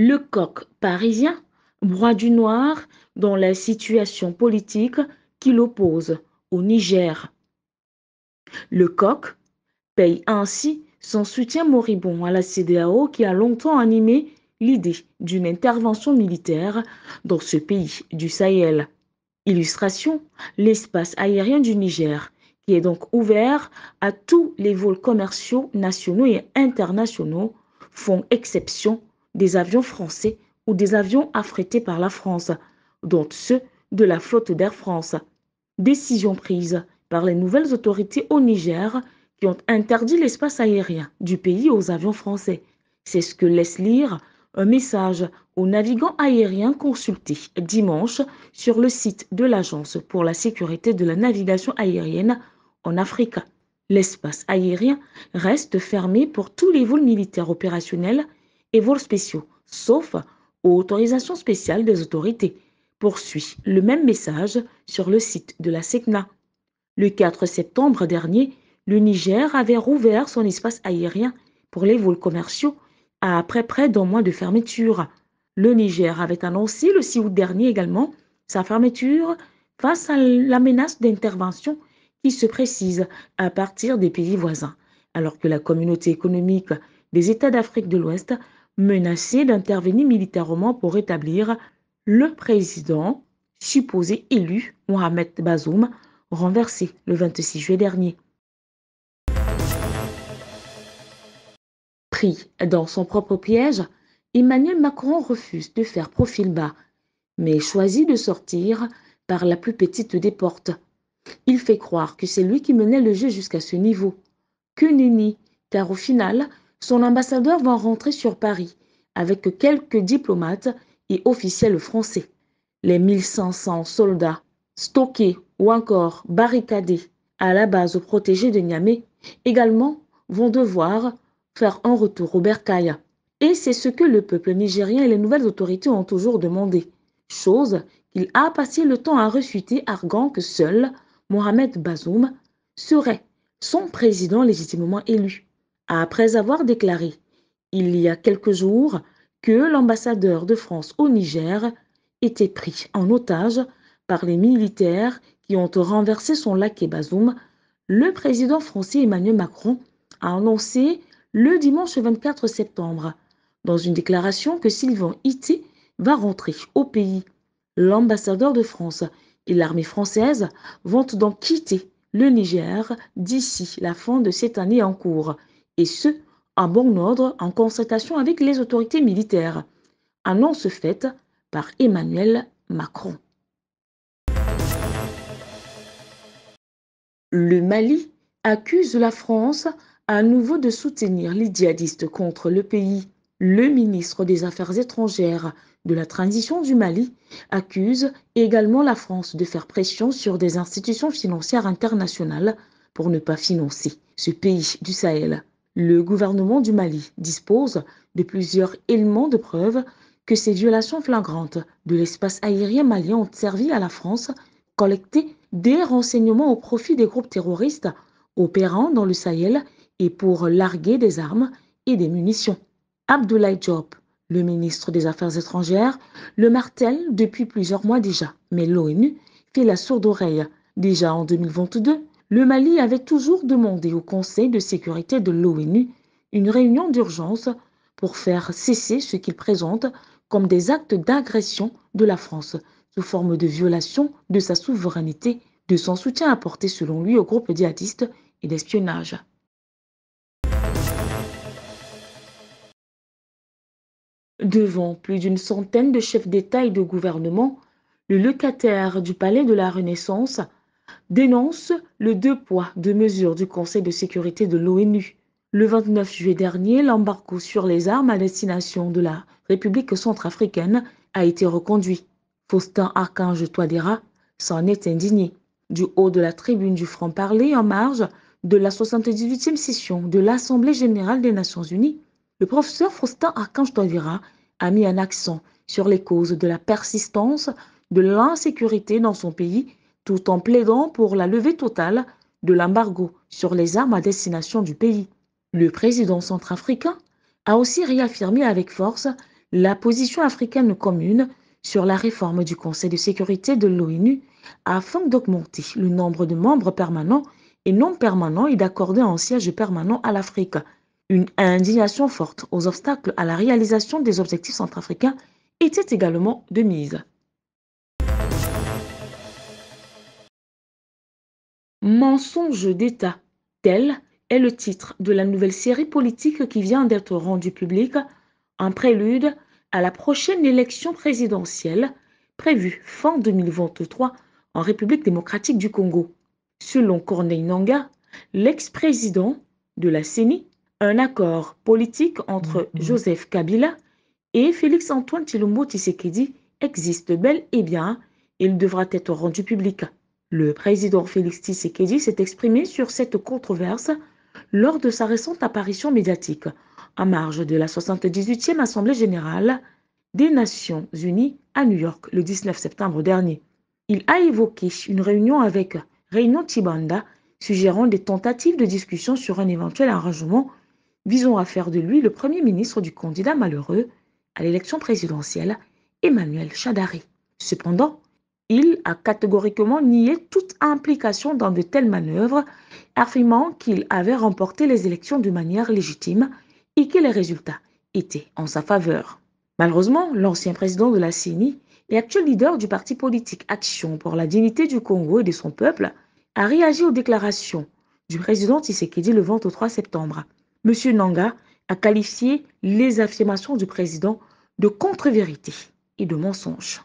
le coq parisien broie du noir dans la situation politique qui l'oppose au Niger. Le coq paye ainsi son soutien moribond à la CDAO qui a longtemps animé l'idée d'une intervention militaire dans ce pays du Sahel. Illustration, l'espace aérien du Niger, qui est donc ouvert à tous les vols commerciaux nationaux et internationaux, font exception des avions français ou des avions affrétés par la France, dont ceux de la flotte d'Air France. Décision prise par les nouvelles autorités au Niger qui ont interdit l'espace aérien du pays aux avions français. C'est ce que laisse lire un message aux navigants aériens consultés dimanche sur le site de l'Agence pour la sécurité de la navigation aérienne en Afrique. L'espace aérien reste fermé pour tous les vols militaires opérationnels et vols spéciaux, sauf autorisation spéciale des autorités. Poursuit le même message sur le site de la SECNA. Le 4 septembre dernier, le Niger avait rouvert son espace aérien pour les vols commerciaux après près d'un mois de fermeture. Le Niger avait annoncé le 6 août dernier également sa fermeture face à la menace d'intervention qui se précise à partir des pays voisins, alors que la communauté économique des États d'Afrique de l'Ouest menacé d'intervenir militairement pour rétablir le président supposé élu, Mohamed Bazoum, renversé le 26 juillet dernier. Pris dans son propre piège, Emmanuel Macron refuse de faire profil bas, mais choisit de sortir par la plus petite des portes. Il fait croire que c'est lui qui menait le jeu jusqu'à ce niveau. Que nenni, car au final, son ambassadeur va rentrer sur Paris avec quelques diplomates et officiels français. Les 1500 soldats stockés ou encore barricadés à la base protégée de Niamey également vont devoir faire un retour au Berkaya. Et c'est ce que le peuple nigérien et les nouvelles autorités ont toujours demandé, chose qu'il a passé le temps à refuter arguant que seul Mohamed Bazoum serait son président légitimement élu après avoir déclaré il y a quelques jours que l'ambassadeur de France au Niger était pris en otage par les militaires qui ont renversé son lac et le président français Emmanuel Macron a annoncé le dimanche 24 septembre dans une déclaration que Sylvain Ité va rentrer au pays. L'ambassadeur de France et l'armée française vont donc quitter le Niger d'ici la fin de cette année en cours et ce, en bon ordre, en concertation avec les autorités militaires. Annonce faite par Emmanuel Macron. Le Mali accuse la France à nouveau de soutenir les djihadistes contre le pays. Le ministre des Affaires étrangères de la transition du Mali accuse également la France de faire pression sur des institutions financières internationales pour ne pas financer ce pays du Sahel. Le gouvernement du Mali dispose de plusieurs éléments de preuve que ces violations flagrantes de l'espace aérien malien ont servi à la France collecter des renseignements au profit des groupes terroristes opérant dans le Sahel et pour larguer des armes et des munitions. Abdoulaye Job, le ministre des Affaires étrangères, le martèle depuis plusieurs mois déjà, mais l'ONU fait la sourde oreille. Déjà en 2022, le Mali avait toujours demandé au Conseil de sécurité de l'ONU une réunion d'urgence pour faire cesser ce qu'il présente comme des actes d'agression de la France sous forme de violation de sa souveraineté, de son soutien apporté selon lui au groupe djihadiste et d'espionnage. Devant plus d'une centaine de chefs d'État et de gouvernement, le locataire du Palais de la Renaissance dénonce le deux poids, deux mesures du Conseil de sécurité de l'ONU. Le 29 juillet dernier, l'embargo sur les armes à destination de la République centrafricaine a été reconduit. Faustin Archange Toadera s'en est indigné. Du haut de la tribune du franc parlé, en marge de la 78e session de l'Assemblée générale des Nations unies, le professeur Faustin Archange Toadera a mis un accent sur les causes de la persistance de l'insécurité dans son pays tout en plaidant pour la levée totale de l'embargo sur les armes à destination du pays. Le président centrafricain a aussi réaffirmé avec force la position africaine commune sur la réforme du Conseil de sécurité de l'ONU afin d'augmenter le nombre de membres permanents et non permanents et d'accorder un siège permanent à l'Afrique. Une indignation forte aux obstacles à la réalisation des objectifs centrafricains était également de mise. Mensonge d'État. Tel est le titre de la nouvelle série politique qui vient d'être rendue publique, en prélude à la prochaine élection présidentielle prévue fin 2023 en République démocratique du Congo. Selon Corneille Nanga, l'ex-président de la CENI, un accord politique entre mm-hmm. Joseph Kabila et Félix-Antoine Tshilombo Tshisekedi existe bel et bien, il devra être rendu public. Le président Félix Tshisekedi s'est exprimé sur cette controverse lors de sa récente apparition médiatique en marge de la 78e Assemblée générale des Nations unies à New York le 19 septembre dernier. Il a évoqué une réunion avec Reino Tibanda suggérant des tentatives de discussion sur un éventuel arrangement visant à faire de lui le premier ministre du candidat malheureux à l'élection présidentielle Emmanuel Chadari. Cependant, il a catégoriquement nié toute implication dans de telles manœuvres, affirmant qu'il avait remporté les élections de manière légitime et que les résultats étaient en sa faveur. Malheureusement, l'ancien président de la CENI et actuel leader du parti politique Action pour la dignité du Congo et de son peuple a réagi aux déclarations du président Tshisekedi le 23 septembre. M. Nanga a qualifié les affirmations du président de contre-vérité et de mensonge.